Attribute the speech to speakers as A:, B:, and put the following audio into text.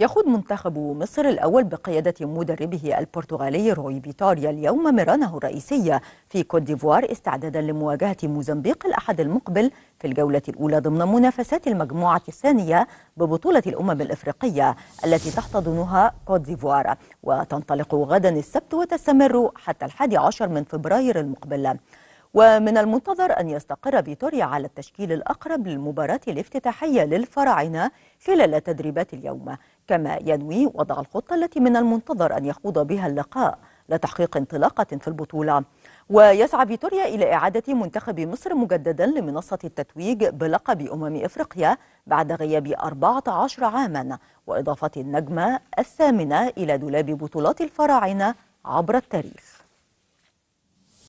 A: يخوض منتخب مصر الأول بقيادة مدربه البرتغالي روي فيتاريا اليوم مرانه الرئيسية في كوت ديفوار استعدادا لمواجهة موزمبيق الأحد المقبل في الجولة الأولى ضمن منافسات المجموعة الثانية ببطولة الأمم الإفريقية التي تحتضنها كوت ديفوار وتنطلق غدا السبت وتستمر حتى الحادي عشر من فبراير المقبل ومن المنتظر أن يستقر فيتوريا على التشكيل الأقرب للمباراة الافتتاحية للفراعنة خلال تدريبات اليوم كما ينوي وضع الخطة التي من المنتظر أن يخوض بها اللقاء لتحقيق انطلاقة في البطولة ويسعى فيتوريا إلى إعادة منتخب مصر مجددا لمنصة التتويج بلقب أمم إفريقيا بعد غياب 14 عاما وإضافة النجمة الثامنة إلى دولاب بطولات الفراعنة عبر التاريخ